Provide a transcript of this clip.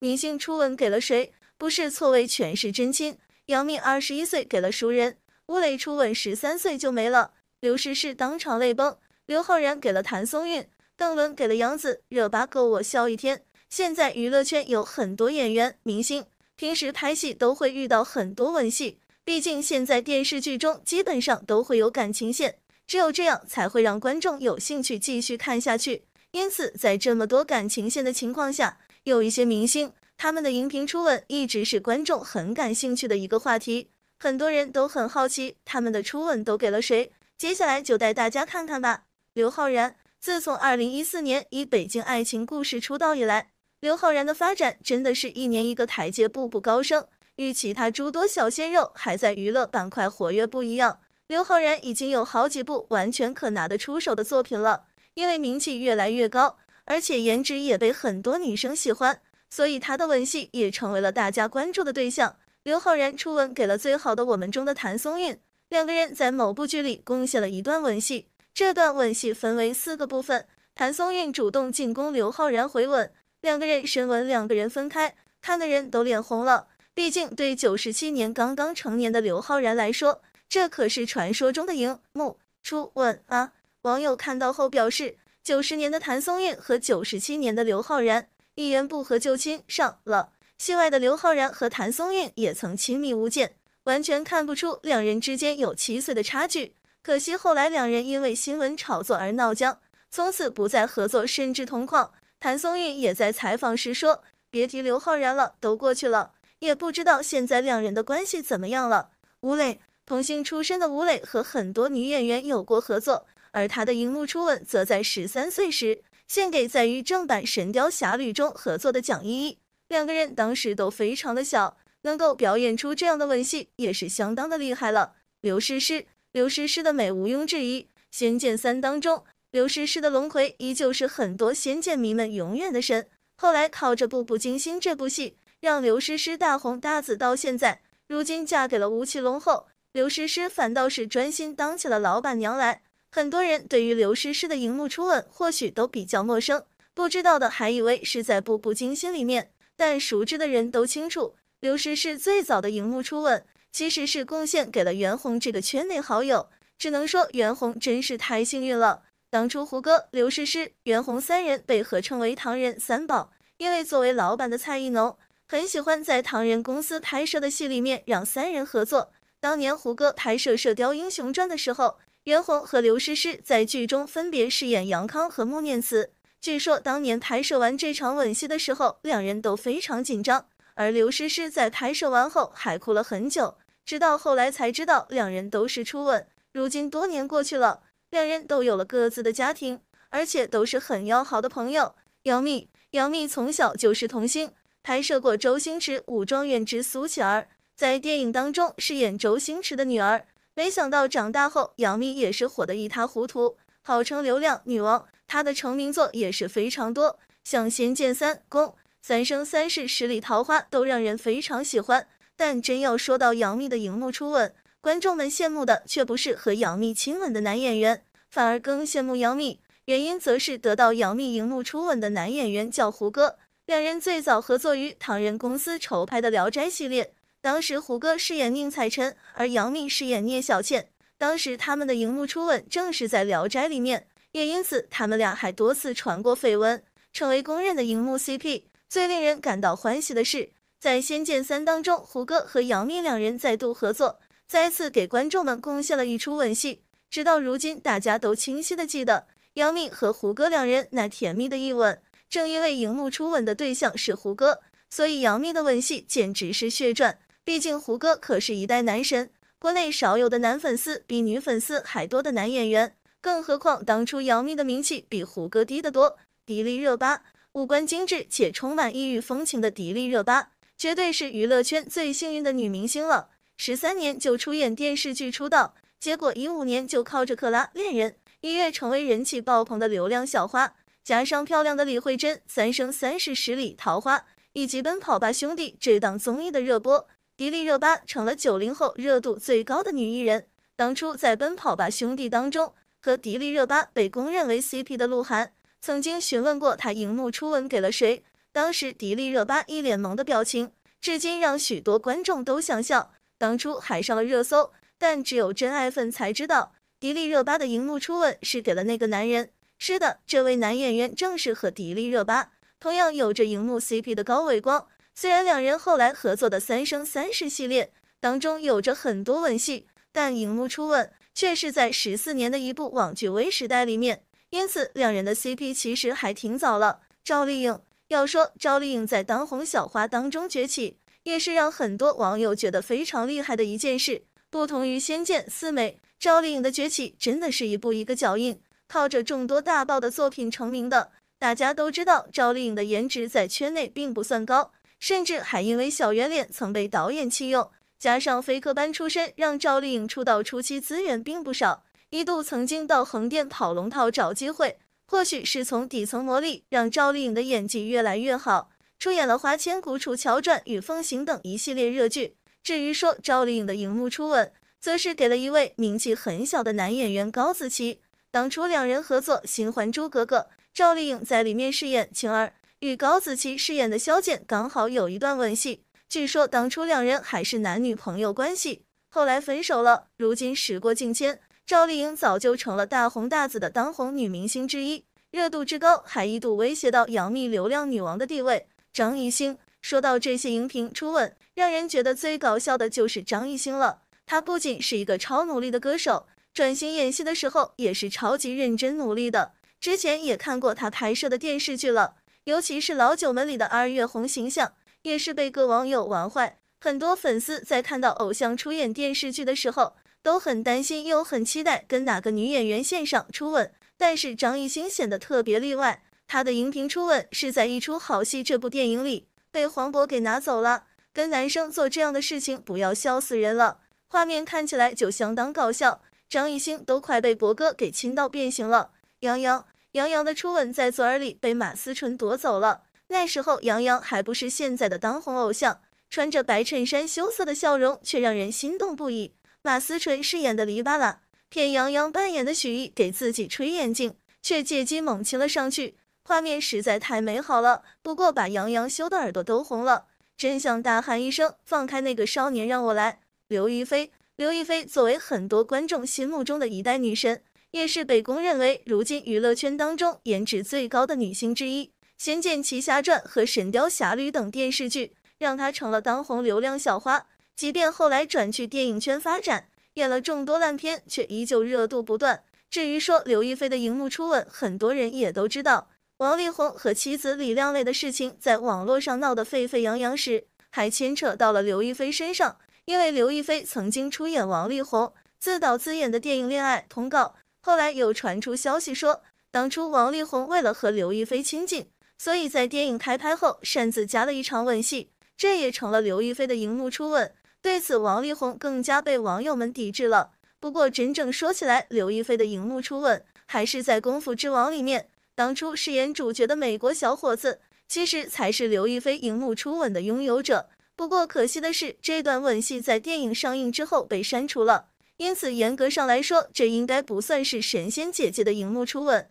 明星初吻给了谁？不是错位，全是真亲。杨幂二十一岁给了熟人，吴磊初吻十三岁就没了。刘诗诗当场泪崩。刘昊然给了谭松韵，邓伦给了杨紫，热巴够我笑一天。现在娱乐圈有很多演员明星，平时拍戏都会遇到很多吻戏，毕竟现在电视剧中基本上都会有感情线，只有这样才会让观众有兴趣继续看下去。因此，在这么多感情线的情况下。有一些明星，他们的荧屏初吻一直是观众很感兴趣的一个话题，很多人都很好奇他们的初吻都给了谁。接下来就带大家看看吧。刘昊然自从2014年以《北京爱情故事》出道以来，刘昊然的发展真的是一年一个台阶，步步高升。与其他诸多小鲜肉还在娱乐板块活跃不一样，刘昊然已经有好几部完全可拿得出手的作品了，因为名气越来越高。而且颜值也被很多女生喜欢，所以他的吻戏也成为了大家关注的对象。刘昊然初吻给了《最好的我们》中的谭松韵，两个人在某部剧里共写了一段吻戏。这段吻戏分为四个部分：谭松韵主动进攻，刘昊然回吻，两个人深吻，两个人分开，看的人都脸红了。毕竟对九十七年刚刚成年的刘昊然来说，这可是传说中的荧幕初吻啊！网友看到后表示。九十年的谭松韵和九十七年的刘昊然一言不合就亲上了。戏外的刘昊然和谭松韵也曾亲密无间，完全看不出两人之间有七岁的差距。可惜后来两人因为新闻炒作而闹僵，从此不再合作，甚至同框。谭松韵也在采访时说：“别提刘昊然了，都过去了。”也不知道现在两人的关系怎么样了。吴磊，童星出身的吴磊和很多女演员有过合作。而他的荧幕初吻则在十三岁时献给在与正版《神雕侠侣》中合作的蒋依依，两个人当时都非常的小，能够表演出这样的吻戏也是相当的厉害了。刘诗诗，刘诗诗的美毋庸置疑，《仙剑三》当中刘诗诗的龙葵依旧是很多仙剑迷们永远的神。后来靠着《步步惊心》这部戏让刘诗诗大红大紫，到现在，如今嫁给了吴奇隆后，刘诗诗反倒是专心当起了老板娘来。很多人对于刘诗诗的荧幕初吻或许都比较陌生，不知道的还以为是在《步步惊心》里面，但熟知的人都清楚，刘诗诗最早的荧幕初吻其实是贡献给了袁弘这个圈内好友。只能说袁弘真是太幸运了。当初胡歌、刘诗诗、袁弘三人被合称为“唐人三宝”，因为作为老板的蔡艺侬很喜欢在唐人公司拍摄的戏里面让三人合作。当年胡歌拍摄《射雕英雄传》的时候。袁弘和刘诗诗在剧中分别饰演杨康和穆念慈。据说当年拍摄完这场吻戏的时候，两人都非常紧张，而刘诗诗在拍摄完后还哭了很久，直到后来才知道两人都是初吻。如今多年过去了，两人都有了各自的家庭，而且都是很要好的朋友。杨幂，杨幂从小就是童星，拍摄过周星驰《武状元之苏乞儿》，在电影当中饰演周星驰的女儿。没想到长大后，杨幂也是火得一塌糊涂，号称流量女王。她的成名作也是非常多，像《仙剑三》《宫》《三生三世十里桃花》都让人非常喜欢。但真要说到杨幂的荧幕初吻，观众们羡慕的却不是和杨幂亲吻的男演员，反而更羡慕杨幂。原因则是得到杨幂荧幕初吻的男演员叫胡歌，两人最早合作于唐人公司筹拍的《聊斋》系列。当时胡歌饰演宁采臣，而杨幂饰演聂小倩。当时他们的荧幕初吻正是在《聊斋》里面，也因此他们俩还多次传过绯闻，成为公认的荧幕 CP。最令人感到欢喜的是，在《仙剑三》当中，胡歌和杨幂两人再度合作，再次给观众们贡献了一出吻戏。直到如今，大家都清晰的记得杨幂和胡歌两人那甜蜜的一吻。正因为荧幕初吻的对象是胡歌，所以杨幂的吻戏简直是血赚。毕竟胡歌可是一代男神，国内少有的男粉丝比女粉丝还多的男演员。更何况当初杨幂的名气比胡歌低得多。迪丽热巴，五官精致且充满异域风情的迪丽热巴，绝对是娱乐圈最幸运的女明星了。十三年就出演电视剧出道，结果一五年就靠着《克拉恋人》一跃成为人气爆棚的流量小花，加上漂亮的李慧珍《三生三世十里桃花》以及《奔跑吧兄弟》这档综艺的热播。迪丽热巴成了九零后热度最高的女艺人。当初在《奔跑吧兄弟》当中，和迪丽热巴被公认为 CP 的鹿晗，曾经询问过他荧幕初吻给了谁。当时迪丽热巴一脸懵的表情，至今让许多观众都想笑。当初还上了热搜，但只有真爱粉才知道，迪丽热巴的荧幕初吻是给了那个男人。是的，这位男演员正是和迪丽热巴同样有着荧幕 CP 的高伟光。虽然两人后来合作的《三生三世》系列当中有着很多吻戏，但荧幕初吻却是在十四年的一部网剧《微时代》里面，因此两人的 CP 其实还挺早了。赵丽颖要说赵丽颖在当红小花当中崛起，也是让很多网友觉得非常厉害的一件事。不同于仙剑四美，赵丽颖的崛起真的是一步一个脚印，靠着众多大爆的作品成名的。大家都知道赵丽颖的颜值在圈内并不算高。甚至还因为小圆脸曾被导演弃用，加上飞科班出身，让赵丽颖出道初期资源并不少，一度曾经到横店跑龙套找机会。或许是从底层磨砺，让赵丽颖的演技越来越好，出演了《花千骨》《楚乔传》《与凤行》等一系列热剧。至于说赵丽颖的荧幕初吻，则是给了一位名气很小的男演员高子淇。当初两人合作新《还珠格格》，赵丽颖在里面饰演晴儿。与高子琪饰演的萧剑刚好有一段吻戏，据说当初两人还是男女朋友关系，后来分手了。如今时过境迁，赵丽颖早就成了大红大紫的当红女明星之一，热度之高还一度威胁到杨幂流量女王的地位。张艺兴说到这些荧屏初吻，让人觉得最搞笑的就是张艺兴了。他不仅是一个超努力的歌手，转型演戏的时候也是超级认真努力的。之前也看过他拍摄的电视剧了。尤其是老九门里的二月红形象，也是被各网友玩坏。很多粉丝在看到偶像出演电视剧的时候，都很担心又很期待跟哪个女演员献上初吻。但是张艺兴显得特别例外，他的荧屏初吻是在一出好戏这部电影里被黄渤给拿走了，跟男生做这样的事情，不要笑死人了，画面看起来就相当搞笑。张艺兴都快被博哥给亲到变形了，杨洋。杨洋的初吻在嘴儿里被马思纯夺走了。那时候杨洋还不是现在的当红偶像，穿着白衬衫，羞涩的笑容却让人心动不已。马思纯饰演的黎吧啦骗杨洋扮演的许弋给自己吹眼睛，却借机猛亲了上去，画面实在太美好了，不过把杨洋羞得耳朵都红了，真想大喊一声放开那个少年让我来。刘亦菲，刘亦菲作为很多观众心目中的一代女神。也是被公认为如今娱乐圈当中颜值最高的女星之一，《仙剑奇侠传》和《神雕侠侣》等电视剧让她成了当红流量小花。即便后来转去电影圈发展，演了众多烂片，却依旧热度不断。至于说刘亦菲的荧幕初吻，很多人也都知道。王力宏和妻子李靓蕾的事情在网络上闹得沸沸扬扬时，还牵扯到了刘亦菲身上，因为刘亦菲曾经出演王力宏自导自演的电影《恋爱通告》。后来又传出消息说，当初王力宏为了和刘亦菲亲近，所以在电影开拍后擅自加了一场吻戏，这也成了刘亦菲的荧幕初吻。对此，王力宏更加被网友们抵制了。不过，真正说起来，刘亦菲的荧幕初吻还是在《功夫之王》里面，当初饰演主角的美国小伙子其实才是刘亦菲荧幕初吻的拥有者。不过可惜的是，这段吻戏在电影上映之后被删除了。因此，严格上来说，这应该不算是神仙姐姐的荧幕初吻。